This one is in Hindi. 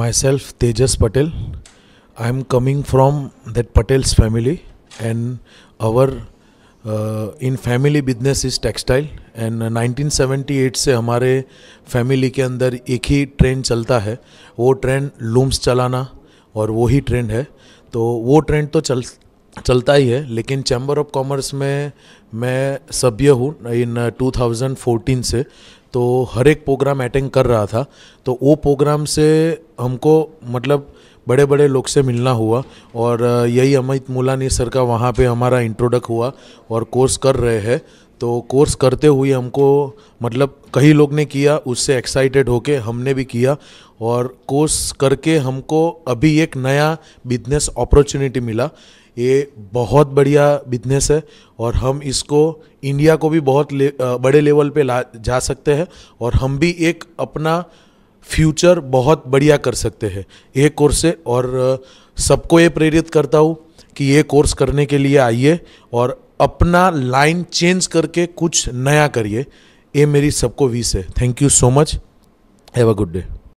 myself tejas patel i am coming from that patel's family and our uh, in family business is textile and 1978 से हमारे फैमिली के अंदर एक ही ट्रेंड चलता है वो ट्रेंड लूम्स चलाना और वो ही ट्रेंड है तो वो ट्रेंड तो चल चलता ही है लेकिन चैम्बर ऑफ कॉमर्स में मैं सभ्य हूँ इन 2014 से तो हर एक प्रोग्राम अटेंड कर रहा था तो वो प्रोग्राम से हमको मतलब बड़े बड़े लोग से मिलना हुआ और यही अमित मुलानी सर का वहाँ पे हमारा इंट्रोडक्ट हुआ और कोर्स कर रहे हैं तो कोर्स करते हुए हमको मतलब कई लोग ने किया उससे एक्साइटेड होके हमने भी किया और कोर्स करके हमको अभी एक नया बिजनेस अपॉर्चुनिटी मिला ये बहुत बढ़िया बिजनेस है और हम इसको इंडिया को भी बहुत ले, बड़े लेवल पे ला जा सकते हैं और हम भी एक अपना फ्यूचर बहुत बढ़िया कर सकते हैं ये कोर्स से और सबको ये प्रेरित करता हूँ कि ये कोर्स करने के लिए आइए और अपना लाइन चेंज करके कुछ नया करिए ये मेरी सबको विश है thank you so much have a good day